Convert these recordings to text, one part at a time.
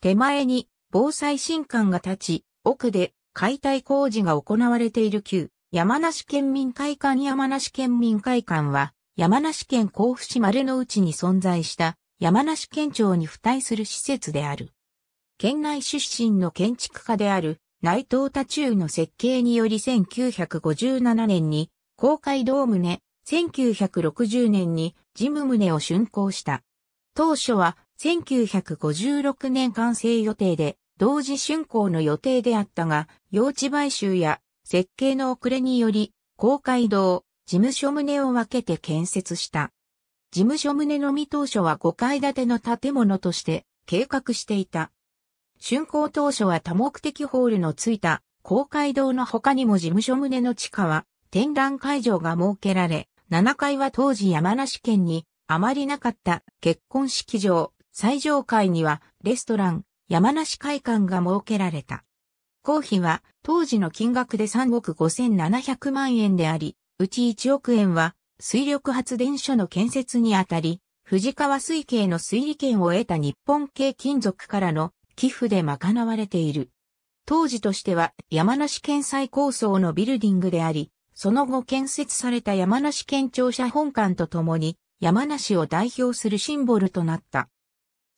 手前に防災新館が立ち、奥で解体工事が行われている旧山梨県民会館山梨県民会館は山梨県甲府市丸の内に存在した山梨県庁に付帯する施設である。県内出身の建築家である内藤太中の設計により1957年に公開道棟、1960年に事務棟を竣工した。当初は1956年完成予定で、同時竣工の予定であったが、用地買収や設計の遅れにより、公会堂、事務所棟を分けて建設した。事務所棟のみ当初は5階建ての建物として計画していた。竣工当初は多目的ホールのついた公会堂の他にも事務所棟の地下は展覧会場が設けられ、7階は当時山梨県にあまりなかった結婚式場、最上階にはレストラン、山梨会館が設けられた。公費は当時の金額で3億5700万円であり、うち1億円は水力発電所の建設にあたり、藤川水系の水利権を得た日本系金属からの寄付で賄われている。当時としては山梨県最高層のビルディングであり、その後建設された山梨県庁舎本館とともに、山梨を代表するシンボルとなった。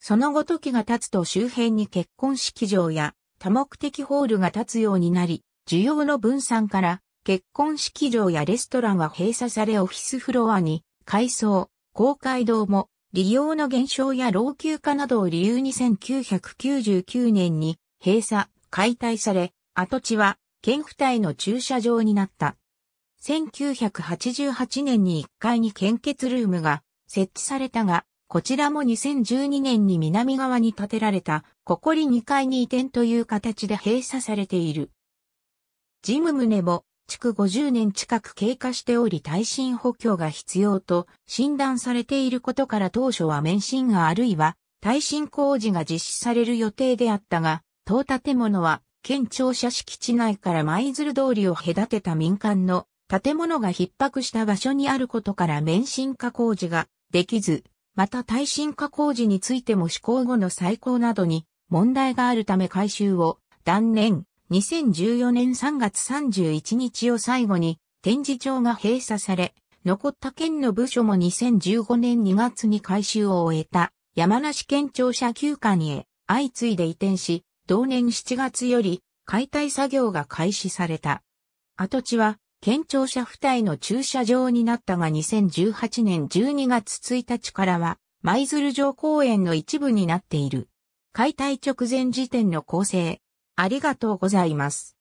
その後時が経つと周辺に結婚式場や多目的ホールが立つようになり、需要の分散から結婚式場やレストランは閉鎖されオフィスフロアに改装、公会堂も利用の減少や老朽化などを理由に1999年に閉鎖、解体され、跡地は県府体の駐車場になった。1988年に1階に献血ルームが設置されたが、こちらも2012年に南側に建てられた、ここり2階に移転という形で閉鎖されている。ジム棟も、築50年近く経過しており耐震補強が必要と診断されていることから当初は免震があるいは耐震工事が実施される予定であったが、当建物は県庁舎敷地内から舞鶴通りを隔てた民間の建物が逼迫した場所にあることから免震化工事ができず、また耐震化工事についても施行後の再考などに問題があるため改修を断念。2014年3月31日を最後に展示場が閉鎖され、残った県の部署も2015年2月に改修を終えた山梨県庁舎休館へ相次いで移転し、同年7月より解体作業が開始された。跡地は県庁舎付帯の駐車場になったが2018年12月1日からは、舞鶴城公園の一部になっている。解体直前時点の構成。ありがとうございます。